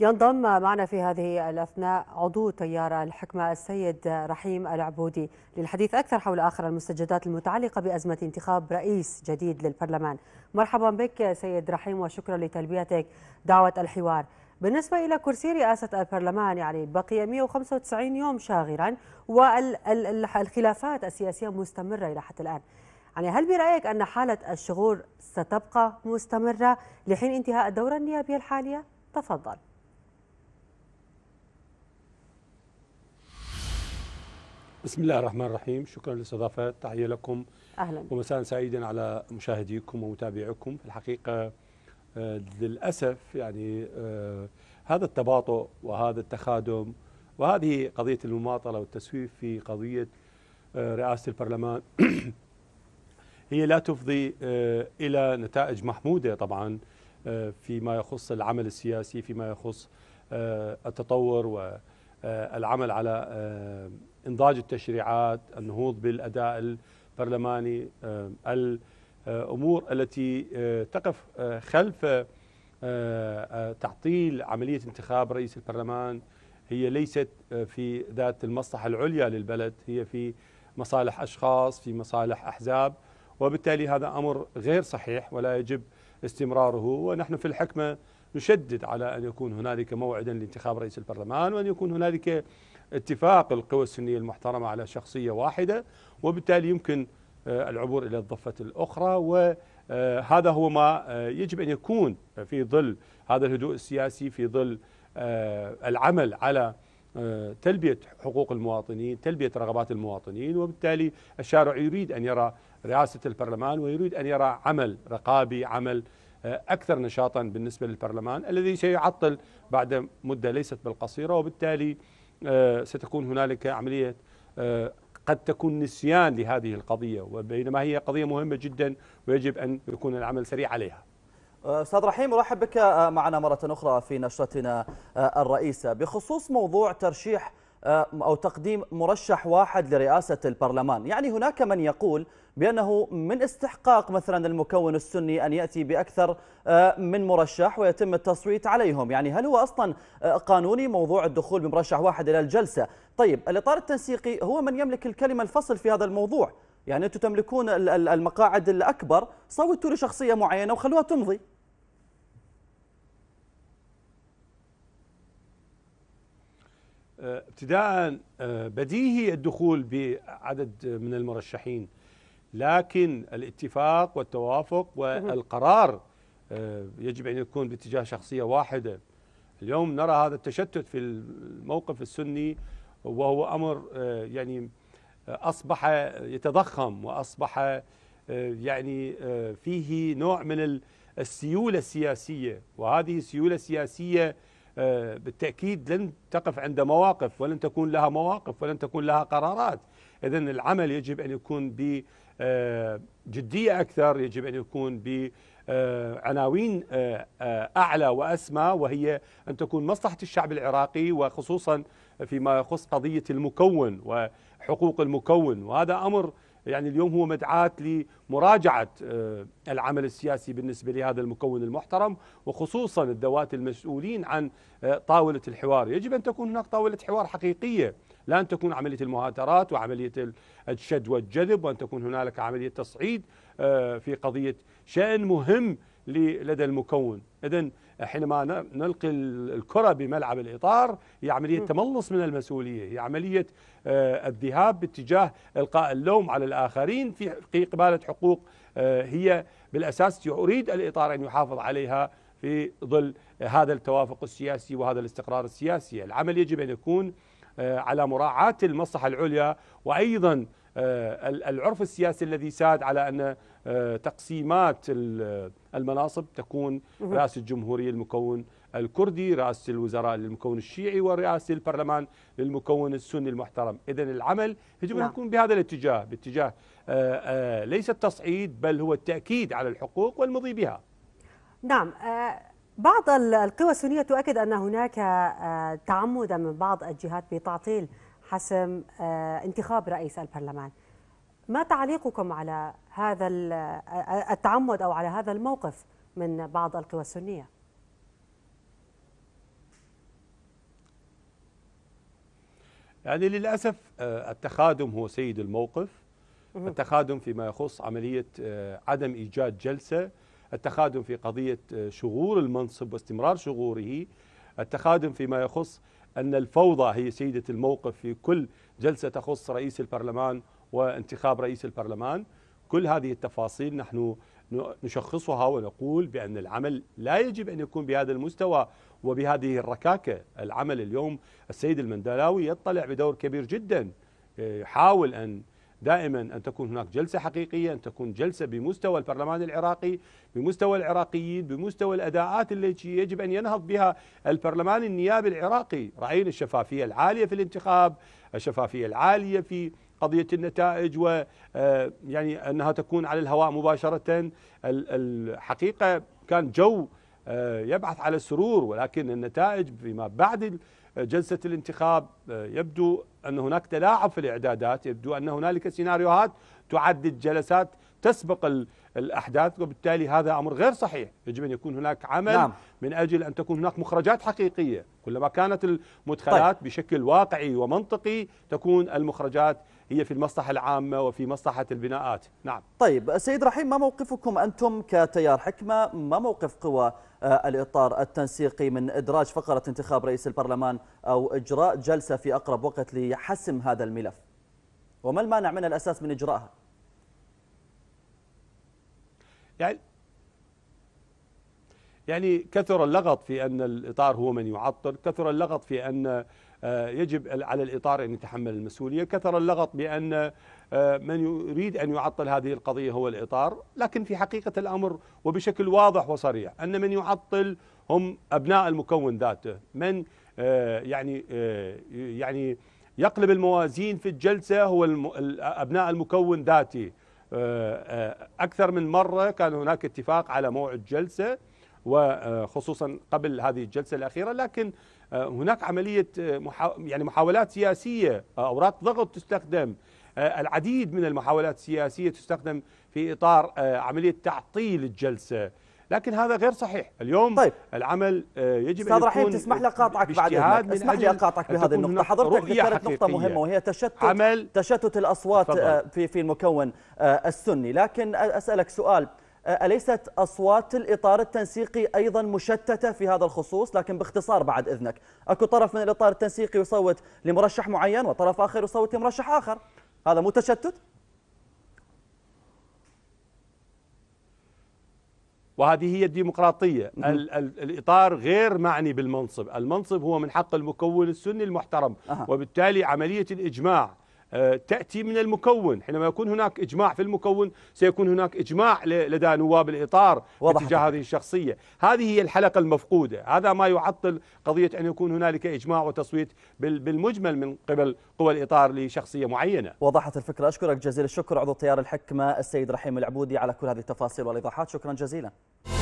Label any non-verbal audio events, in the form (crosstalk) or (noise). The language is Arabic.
ينضم معنا في هذه الأثناء عضو تيار الحكمة السيد رحيم العبودي للحديث أكثر حول آخر المستجدات المتعلقة بأزمة انتخاب رئيس جديد للبرلمان مرحبا بك سيد رحيم وشكرا لتلبيتك دعوة الحوار بالنسبة إلى كرسي رئاسة البرلمان يعني بقي 195 يوم شاغرا والخلافات السياسية مستمرة إلى حتى الآن يعني هل برأيك أن حالة الشغور ستبقى مستمرة لحين انتهاء الدورة النيابية الحالية؟ تفضل بسم الله الرحمن الرحيم شكرا للاستضافة تحية لكم أهلا ومساء سعيدا على مشاهديكم ومتابعيكم في الحقيقة آه، للأسف يعني آه، هذا التباطؤ وهذا التخادم وهذه قضية المماطلة والتسويف في قضية آه، رئاسة البرلمان (clears throat) هي لا تفضي إلى نتائج محمودة طبعا فيما يخص العمل السياسي فيما يخص التطور والعمل على انضاج التشريعات النهوض بالأداء البرلماني آه، الأمور آه، التي آه، تقف خلف تعطيل عملية انتخاب رئيس البرلمان هي ليست في ذات المصلحة العليا للبلد هي في مصالح أشخاص في مصالح أحزاب وبالتالي هذا أمر غير صحيح ولا يجب استمراره ونحن في الحكمة نشدد على أن يكون هنالك موعدا لانتخاب رئيس البرلمان وأن يكون هنالك اتفاق القوى السنية المحترمة على شخصية واحدة وبالتالي يمكن آه، العبور إلى الضفة الأخرى وهذا آه، هو ما آه، يجب أن يكون في ظل هذا الهدوء السياسي في ظل العمل على تلبية حقوق المواطنين تلبية رغبات المواطنين وبالتالي الشارع يريد أن يرى رئاسة البرلمان ويريد أن يرى عمل رقابي عمل أكثر نشاطا بالنسبة للبرلمان الذي سيعطل بعد مدة ليست بالقصيرة وبالتالي آه، ستكون هنالك عملية آه، قد تكون نسيان لهذه القضية وبينما هي قضية مهمة جدا ويجب أن يكون العمل سريع عليها آه، استاذ رحيم ارحب بك معنا مره اخرى في نشرتنا الرئيسه بخصوص موضوع ترشيح آه، أو تقديم مرشح واحد لرئاسة البرلمان يعني هناك من يقول بأنه من استحقاق مثلا المكون السني أن يأتي بأكثر آه، من مرشح ويتم التصويت عليهم يعني هل هو أصلا آه، قانوني موضوع الدخول بمرشح واحد إلى الجلسة طيب الإطار التنسيقي هو من يملك الكلمة الفصل في هذا الموضوع يعني أنتم تملكون المقاعد الأكبر صوتوا لشخصية معينة وخلوها تمضي ابتداء آه، بديهي الدخول بعدد من المرشحين لكن الاتفاق والتوافق والقرار آه، يجب ان يكون باتجاه شخصيه واحده اليوم نرى هذا التشتت في الموقف السني وهو امر آه، يعني اصبح يتضخم واصبح يعني فيه نوع من السيوله السياسيه وهذه السيوله السياسيه آه، بالتأكيد لن تقف عند مواقف ولن تكون لها مواقف ولن تكون لها قرارات إذا العمل يجب أن يكون بجدية آه، أكثر يجب أن يكون ب آه، عناوين أعلى وأسمى وهي أن تكون مصلحة الشعب العراقي وخصوصا فيما يخص قضية المكون وحقوق المكون وهذا أمر يعني اليوم هو مدعاة لمراجعة آه، العمل السياسي بالنسبة لهذا المكون المحترم وخصوصا الذوات المسؤولين عن آه، طاولة الحوار يجب أن تكون هناك طاولة حوار حقيقية لا أن تكون عملية المهاترات وعملية الشد والجذب وأن تكون هنالك عملية تصعيد آه، في قضية شأن مهم لدى المكون إذن حينما نلقي الكرة بملعب الإطار هي عملية تملص من المسؤولية هي عملية آه، الذهاب باتجاه إلقاء اللوم على الآخرين في قبالة حقوق آه، هي بالأساس يريد الإطار أن يحافظ عليها في ظل هذا التوافق السياسي وهذا الاستقرار السياسي العمل يجب أن يكون آه، على مراعاة المصلحة العليا وأيضا آه، العرف السياسي الذي ساد على أن آه، تقسيمات المناصب تكون رئاسة الجمهورية المكون الكردي رئاسة الوزراء للمكون الشيعي ورئاسة البرلمان للمكون السني المحترم إذا العمل يجب أن نعم. يكون بهذا الاتجاه باتجاه آه، ليس التصعيد بل هو التأكيد على الحقوق والمضي بها نعم بعض القوى السنية تؤكد أن هناك تعمدا من بعض الجهات بتعطيل حسم آه، انتخاب رئيس البرلمان ما تعليقكم على هذا آه، التعمد أو على هذا الموقف من بعض القوى السنية يعني للأسف آه، التخادم هو سيد الموقف التخادم فيما يخص عملية عدم إيجاد جلسة التخادم في قضية شغور المنصب واستمرار شغوره التخادم فيما يخص أن الفوضى هي سيدة الموقف في كل جلسة تخص رئيس البرلمان وانتخاب رئيس البرلمان كل هذه التفاصيل نحن نشخصها ونقول بأن العمل لا يجب أن يكون بهذا المستوى وبهذه الركاكة العمل اليوم السيد المندلاوي يطلع بدور كبير جدا آه، يحاول أن دائما أن تكون هناك جلسة حقيقية أن تكون جلسة بمستوى البرلمان العراقي بمستوى العراقيين بمستوى الأداءات التي يجب أن ينهض بها البرلمان النيابي العراقي رأينا الشفافية العالية في الانتخاب الشفافية العالية في قضية النتائج و آه، يعني أنها تكون على الهواء مباشرة الحقيقة كان جو آه، يبعث على السرور ولكن النتائج فيما بعد جلسة الانتخاب آه، يبدو أن هناك تلاعب في الإعدادات يبدو أن هنالك سيناريوهات تعدد جلسات تسبق الأحداث وبالتالي هذا أمر غير صحيح يجب أن يكون هناك عمل نعم. من أجل أن تكون هناك مخرجات حقيقية كلما كانت المدخلات طيب. بشكل واقعي ومنطقي تكون المخرجات هي في المصلحة العامة وفي مصلحة البناءات نعم طيب سيد رحيم ما موقفكم أنتم كتيار حكمة ما موقف قوى آه، الإطار التنسيقي من إدراج فقرة انتخاب رئيس البرلمان أو إجراء جلسة في أقرب وقت لحسم هذا الملف وما المانع من الأساس من إجراءها يعني يعني كثر اللغط في أن الإطار هو من يعطل كثر اللغط في أن آه، يجب على الإطار أن يتحمل المسؤولية كثر اللغط بأن آه، من يريد أن يعطل هذه القضية هو الإطار لكن في حقيقة الأمر وبشكل واضح وصريح أن من يعطل هم أبناء المكون ذاته من آه، يعني يعني يقلب الموازين في الجلسة هو أبناء المكون ذاتي أكثر من مرة كان هناك اتفاق على موعد جلسة وخصوصا قبل هذه الجلسه الاخيره لكن آه، هناك عمليه آه، يعني محاولات سياسيه آه، اوراق ضغط تستخدم العديد من المحاولات السياسيه تستخدم في اطار عمليه تعطيل الجلسه لكن هذا غير صحيح اليوم طيب. العمل يجب ان يكون تسمح لي اقاطعك بعد اذنك اسمح لي اقاطعك بهذه النقطه حضرتك ذكرت نقطه مهمه وهي تشتت عمل تشتت الاصوات في في المكون السني لكن اسالك سؤال أه، أليست أصوات الإطار التنسيقي أيضا مشتتة في هذا الخصوص لكن باختصار بعد إذنك أكو طرف من الإطار التنسيقي يصوت لمرشح معين وطرف آخر يصوت لمرشح آخر هذا مو تشتت؟ وهذه هي الديمقراطية ال ال الإطار غير معني بالمنصب المنصب هو من حق المكون السني المحترم أه. وبالتالي عملية الإجماع آه، تأتي من المكون حينما يكون هناك إجماع في المكون سيكون هناك إجماع لدى نواب الإطار تجاه هذه الشخصية هذه هي الحلقة المفقودة هذا ما يعطل قضية أن يكون هنالك إجماع وتصويت بالمجمل من قبل قوى الإطار لشخصية معينة وضحت الفكرة أشكرك جزيل الشكر عضو طيار الحكمة السيد رحيم العبودي على كل هذه التفاصيل والإيضاحات شكرا جزيلا